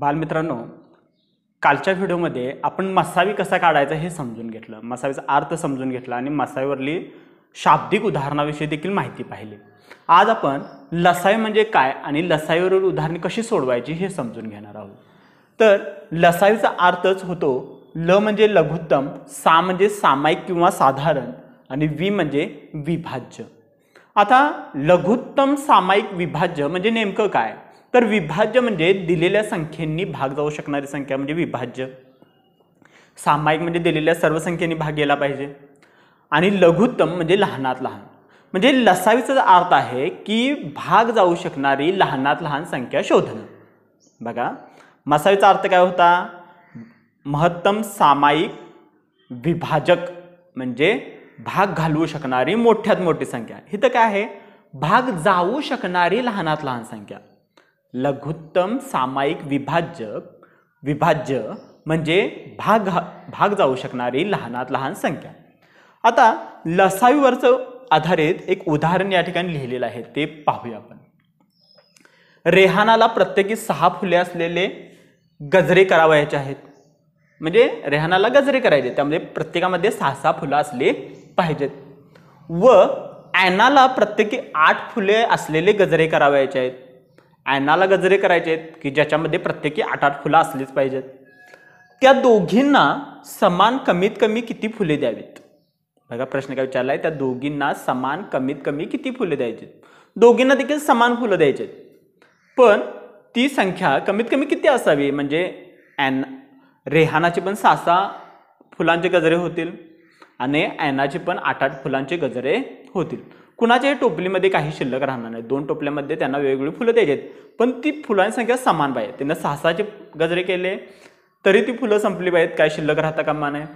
बालमित्रांनो कालच्या व्हिडिओमध्ये आपण मसावी कसा काढायचा हे समजून घेतलं मसावीचा अर्थ समजून घेतला आणि मसावीवरली शाब्दिक उदाहरणाविषयी देखील माहिती पाहिली आज आपण लसाई म्हणजे काय आणि लसाईवरील उदाहरणे कशी सोडवायची हे समजून घेणार आहोत तर लसाईचा अर्थच होतो ल म्हणजे लघुत्तम सा म्हणजे सामायिक किंवा साधारण आणि वि म्हणजे विभाज्य आता लघुत्तम सामायिक विभाज्य म्हणजे नेमकं काय तर विभाज्य म्हणजे दिलेल्या संख्येंनी भाग जाऊ शकणारी संख्या म्हणजे विभाज्य सामायिक म्हणजे दिलेल्या सर्व संख्येने भाग गेला पाहिजे आणि लघुत्तम म्हणजे लहानात लहान म्हणजे लसावीचा अर्थ आहे की भाग जाऊ शकणारी लहानात लहान संख्या शोधणं बघा मसावीचा अर्थ काय होता महत्तम सामायिक विभाजक म्हणजे भाग घालवू शकणारी मोठ्यात मोठी संख्या तर काय आहे भाग जाऊ शकणारी लहानात लहान संख्या लघुत्तम सामायिक विभाज्य विभाज्य म्हणजे भाग भाग जाऊ शकणारी लहानात लहान संख्या आता लसावीवरचं आधारित एक उदाहरण या ठिकाणी लिहिलेलं आहे ते पाहूया आपण रेहानाला प्रत्येकी सहा फुले असलेले गजरे करावयाचे आहेत म्हणजे रेहानाला गजरे करायचे त्यामध्ये प्रत्येकामध्ये सहा सहा फुलं असले पाहिजेत व ॲनाला प्रत्येकी आठ फुले असलेले गजरे करावयाचे आहेत ॲनाला गजरे करायचे आहेत की ज्याच्यामध्ये प्रत्येकी आठ आठ फुलं असलीच पाहिजेत त्या दोघींना समान कमीत कमी किती फुले द्यावीत बघा प्रश्न काय विचारला आहे त्या दोघींना समान कमीत कमी किती फुले द्यायची दोघींना देखील समान फुलं द्यायचे पण ती संख्या कमीत कमी किती असावी म्हणजे ॲन रेहानाचे पण सहा सहा फुलांचे गजरे होतील आणि ॲनाचे पण आठ आठ फुलांचे गजरे होतील कुणाच्याही टोपलीमध्ये काही शिल्लक राहणार नाही दोन टोपल्यामध्ये त्यांना वेगवेगळी फुलं द्यायची आहेत पण ती फुलांची संख्या समान पाहिजे त्यांना सहा गजरे केले तरी ती फुलं संपली पाहिजेत काय शिल्लक राहता कामा नाही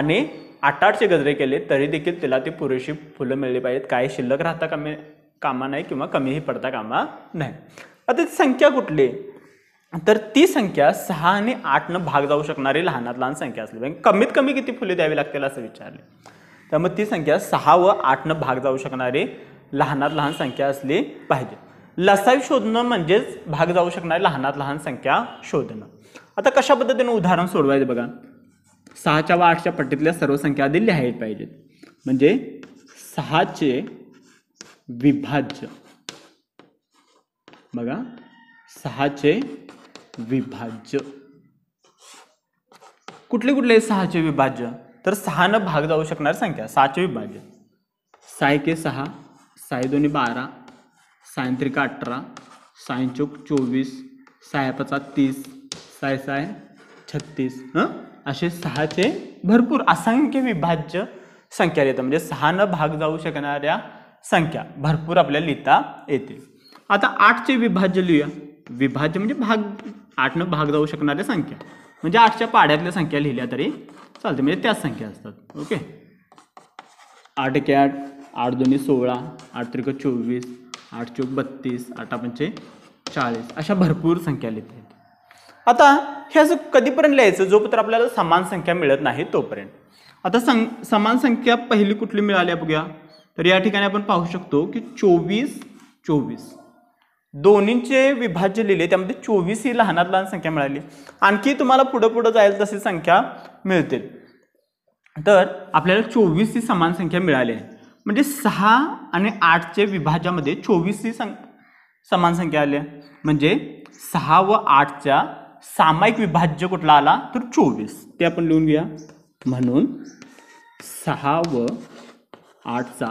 आणि आठ आठचे गजरे केले तरी देखील तिला ती पुरेशी फुलं मिळली पाहिजेत काय शिल्लक राहता कामे कामा नाही किंवा कमीही पडता कामा नाही आता ती संख्या कुठली तर ती संख्या सहा आणि आठनं भाग जाऊ शकणारी लहानात लहान संख्या असली म्हणजे कमीत कमी किती फुले द्यावी लागतील असं विचारले त्यामुळे ती संख्या सहा व न भाग जाऊ शकणारी लहानात लहान संख्या असली पाहिजे लसाई शोधणं म्हणजेच भाग जाऊ शकणारी लहानात लहान संख्या शोधणं आता कशा पद्धतीनं उदाहरण सोडवायचं बघा सहाच्या व आठच्या पट्टीतल्या सर्व संख्या आधी लिहायला पाहिजेत म्हणजे सहाचे विभाज्य बघा सहाचे विभाज्य कुठले कुठले सहाचे विभाज्य तर सहानं भाग जाऊ शकणार संख्या सहाचे विभाज्य सायके के सहा साय बारा सायंत्रिका अठरा सायंचोक चोवीस सायपाचा तीस साय साय छत्तीस हं असे सहाचे भरपूर असंख्य विभाज्य संख्या लिहितं म्हणजे सहानं भाग जाऊ शकणाऱ्या संख्या भरपूर आपल्याला लिहिता येते आता आठचे विभाज्य लिहूया विभाज्य म्हणजे भाग आठनं भाग जाऊ शकणाऱ्या संख्या म्हणजे आठच्या पाड्यातल्या संख्या लिहिल्या तरी चालते म्हणजे त्याच संख्या असतात ओके आठ एक आठ आठ दोन्ही सोळा आठ त्रिक चोवीस आठ चौक बत्तीस आठ पंचे चाळीस अशा भरपूर संख्या लिहित आता हे असं कधीपर्यंत लिहायचं जोपर्यंत आपल्याला समान संख्या मिळत नाही तोपर्यंत आता सं समान संख्या पहिली कुठली मिळाली बघूया तर या ठिकाणी आपण पाहू शकतो की चोवीस चोवीस दोन्हींचे विभाज्य लिहिले त्यामध्ये चोवीस ही लहानात लहान संख्या मिळाली आणखी तुम्हाला पुढं पुढं जाईल तशी संख्या मिळतील तर आपल्याला चोवीस ही समान संख्या मिळाली आहे म्हणजे सहा आणि आठच्या विभाज्यामध्ये चोवीस ही सं समान संख्या आली आहे म्हणजे सहा व आठच्या सामायिक विभाज्य कुठला आला तर चोवीस ते आपण लिहून घ्या म्हणून सहा व आठचा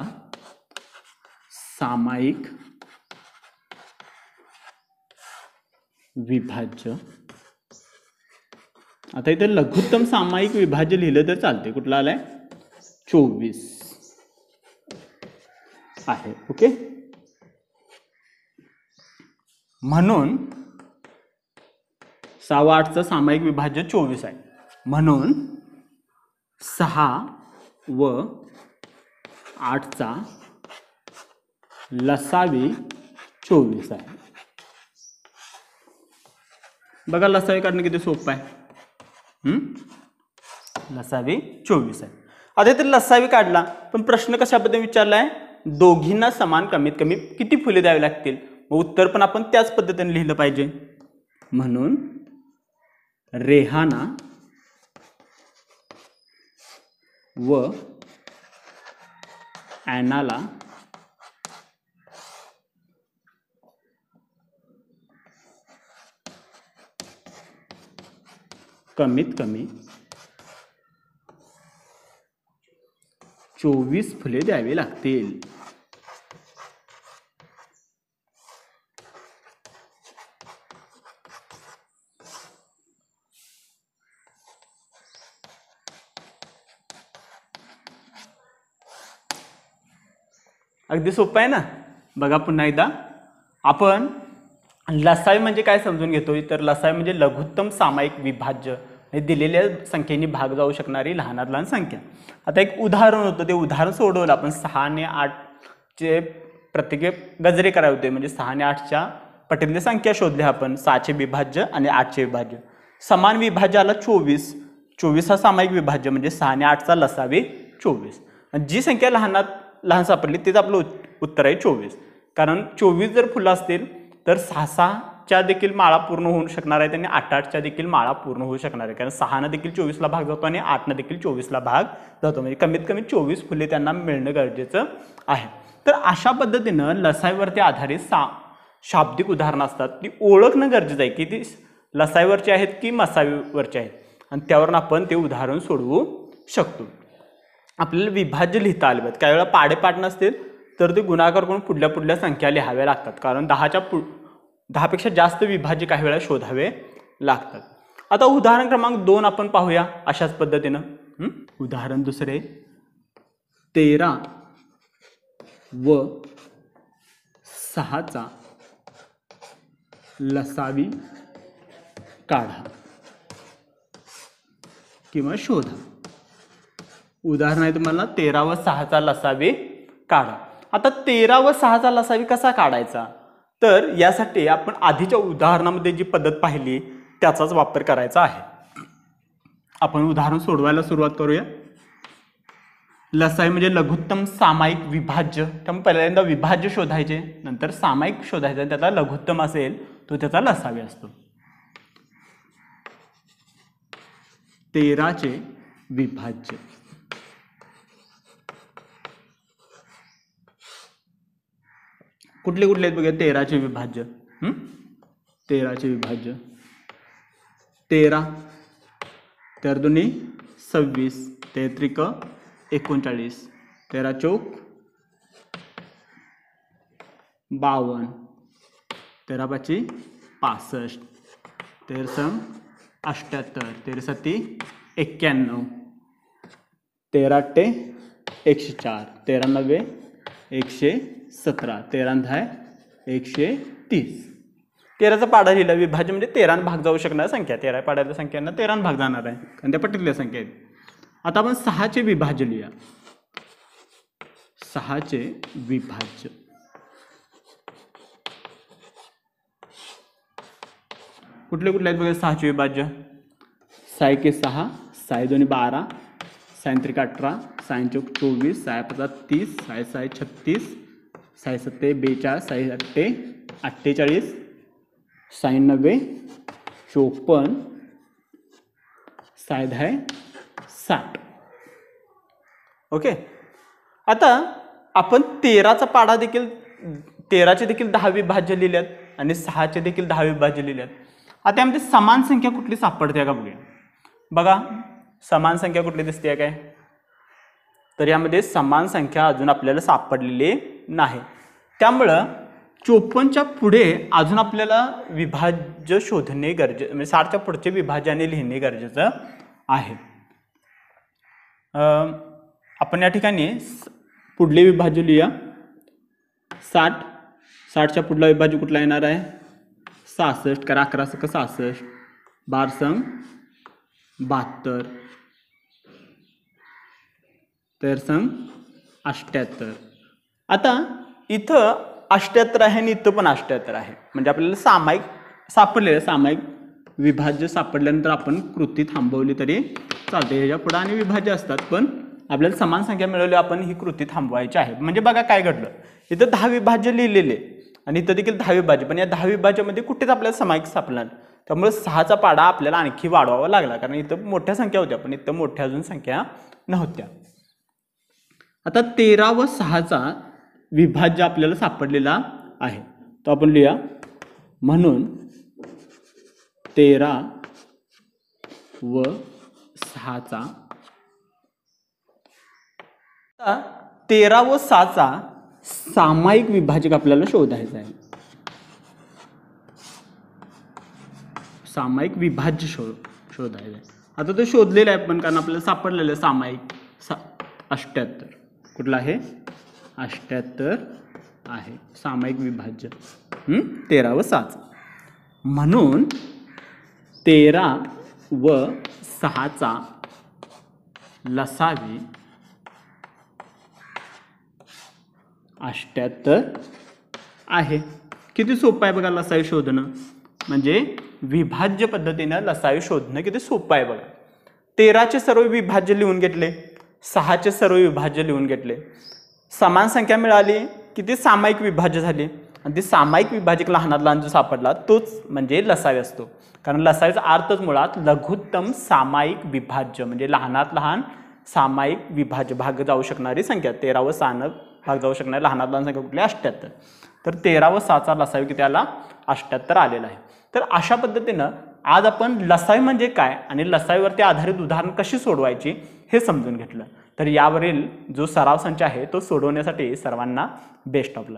सामायिक विभाज्य आता इथं लघुत्तम सामायिक विभाज्य लिहिलं तर चालते कुठला आलाय चोवीस आहे ओके म्हणून सहावा आठचं सामायिक विभाज्य चोवीस आहे म्हणून सहा व आठचा लसावी चोवीस आहे बघा लसावी काढणं किती सोपं आहे लसावी चोवीस आहे आता तर लसावी काढला पण प्रश्न कशाबद्दल विचारला आहे दोघींना समान कमीत कमी किती फुले द्यावी लागतील व उत्तर पण आपण त्याच पद्धतीने लिहिलं पाहिजे म्हणून रेहाना व ॲनाला कमीत कमी चोवीस फुले द्यावी लागतील अगदी सोपं आहे ना बघा पुन्हा एकदा आपण लसावी म्हणजे काय समजून घेतो तर लसावी म्हणजे लघुत्तम सामायिक विभाज्य दिलेल्या संख्येने भाग जाऊ शकणारी लहानात लहान संख्या आता एक उदाहरण होतं ते उदाहरण सोडवलं आपण सहा आणि आठचे प्रत्येके गजरे करावे होते म्हणजे सहा आणि आठच्या पटेल संख्या शोधल्या आपण सहाचे विभाज्य आणि आठचे विभाज्य समान विभाज्याला चोवीस चोवीस हा सामायिक विभाज्य म्हणजे सहा आणि आठचा लसावे चोवीस जी संख्या लहानात लहान सापडली तेच आपलं उत्तर आहे चोवीस कारण चोवीस जर फुलं असतील तर सहा सहाच्या देखील माळा पूर्ण होऊ शकणार आहेत आणि आठ आठच्या देखील माळा पूर्ण होऊ शकणार आहे कारण सहानं देखील चोवीसला भाग जातो आणि आठनं देखील चोवीसला भाग जातो म्हणजे कमीत कमी चोवीस फुले त्यांना मिळणं गरजेचं आहे तर अशा पद्धतीनं लसाईवरती आधारित सा शाब्दिक उदाहरणं असतात ती ओळखणं गरजेचं आहे की ती लसाईवरची आहेत की मसावीवरचे आहेत आणि त्यावरून आपण ते उदाहरण सोडवू शकतो आपल्याला विभाज्य लिहिता आले पाहिजे काही वेळा पाडे नसतील तर ते गुणाकार करून पुढल्या पुढल्या संख्या लिहाव्या लागतात कारण दहाच्या पु दहापेक्षा जास्त विभाज्य काही वेळा शोधावे लागतात आता उदाहरण क्रमांक दोन आपण पाहूया अशाच पद्धतीनं उदाहरण दुसरे तेरा व सहाचा लसावी काढा किंवा शोधा उदाहरण आहे तुम्हाला तेरा व सहाचा लसावी काढा आता तेरा व सहाचा लसावी कसा काढायचा तर यासाठी आपण आधीच्या उदाहरणामध्ये जी पद्धत पाहिली त्याचाच वापर करायचा आहे आपण उदाहरण सोडवायला सुरुवात करूया लसाई म्हणजे लघुत्तम सामायिक विभाज्य त्यामुळे पहिल्यांदा विभाज्य शोधायचे नंतर सामायिक शोधायचे त्याचा लघुत्तम असेल तो त्याचा लसावी असतो तेराचे विभाज्य कुठले कुठले आहेत बघा तेराचे विभाज्य तेराचे विभाज्य तेरा तर दोन्ही सव्वीस तेहत्रिक एकोणचाळीस तेरा चौक बावन तेरा पाची पासष्ट तेरसम अष्ट्याहत्तर तेरसती एक्क्याण्णव तेरा ते एकशे चार तेरा एकशे सतरा तेरा धाय एकशे तीस तेराचा पाडा लिहिला विभाज्य म्हणजे तेरान भाग जाऊ शकणार संख्या तेरा पाड्याच्या संख्येनं तेरान भाग जाणार आहे कारण त्या पटलेल्या संख्या आहेत आता आपण सहाचे विभाज्य लिहा सहाचे विभाज्य कुठले कुठले आहेत बघा सहाचे विभाज्य सायके सहा साय दोन्ही बारा त्रिक अठरा सायन चौक चोवीस साय पचास तीस साय साय छत्तीस साय सत्ते बेचाळीस साय अठ्ठे अठ्ठेचाळीस सायनव्वे चोपन्न साय दहा साठ ओके आता आपण तेराचा पाडा देखील तेराचे देखील दहा विभाज्य लिहिल्यात आणि सहाचे देखील दहा विभाज्य लिहिल्यात आता यामध्ये समान संख्या कुठली सापडते का बघूया बघा समान संख्या कुठली दिसते काय तर यामध्ये समान संख्या अजून आपल्याला सापडलेली नाही त्यामुळं चोपनच्या पुढे अजून आपल्याला विभाज्य शोधणे गरजे म्हणजे साठच्या पुढचे विभाज्याने लिहिणे गरजेचं आहे आपण या ठिकाणी पुढले विभाज्य लिहूया साठ साठच्या पुढला विभाज्य कुठला येणार आहे सहासष्ट करा अकरा सक सहासष्ट बारसंग बहात्तर तर सांग अष्ट्याहत्तर आता इथं अष्ट्याहत्तर आहे आणि इथं पण अष्ट्याहत्तर आहे म्हणजे आपल्याला सामायिक सापडलेलं सामायिक विभाज्य सापडल्यानंतर आपण कृती थांबवली तरी चालते ह्याच्या पुढं आणि विभाज्य असतात पण आपल्याला समान संख्या मिळवली आपण ही कृती थांबवायची आहे म्हणजे बघा काय घडलं इथं दहा विभाज्य लिहिलेले आणि इथं देखील दहा विभाज्य पण या दहा विभाज्यामध्ये कुठेच आपल्याला सामायिक सापडणार त्यामुळे सहाचा पाडा आपल्याला आणखी वाढवावा लागला कारण इथं मोठ्या संख्या होत्या पण इथं मोठ्या अजून संख्या नव्हत्या आता तेरा व सहाचा विभाज्य आपल्याला सापडलेला आहे तो आपण लिहूया म्हणून तेरा व सहाचा तेरा व सहाचा सामायिक विभाजक आपल्याला शोधायचा आहे सामायिक विभाज्य शोध शोधायचं आहे आता ते शोधलेलं आहे पण कारण आपल्याला सापडलेलं आहे सामायिक सा अष्ट्याहत्तर कुठलं आहे अष्ट्याहत्तर आहे सामायिक विभाज्य तेरा व सात म्हणून तेरा व सहाचा लसावी अष्ट्याहत्तर आहे किती सोपं आहे बघा लसावी शोधणं म्हणजे विभाज्य पद्धतीनं लसाई शोधणं किती सोपं आहे बघा तेराचे सर्व विभाज्य लिहून घेतले सहाचे सर्व विभाज्य लिहून घेतले समान संख्या मिळाली की ते सामायिक विभाज्य झाली आणि ती सामायिक विभाजक लहानात लहान जो सापडला तोच म्हणजे लसावी असतो कारण लसावीचा अर्थच मुळात लघुत्तम सामायिक विभाज्य म्हणजे लहानात लहान सामायिक विभाज्य भाग जाऊ शकणारी संख्या तेरा व सहानं भाग जाऊ शकणारी लहानात लहान संख्या कुठली अष्ट्याहत्तर तर तेरा व सहाचा लसावी किती आला अष्ट्याहत्तर आलेला आहे तर अशा पद्धतीनं आज आपण लसाई म्हणजे काय आणि लसाईवरती आधारित उदाहरण कशी सोडवायची हे समजून घेतलं तर यावरील जो सराव संच आहे तो सोडवण्यासाठी सर्वांना बेस्ट ऑफ लक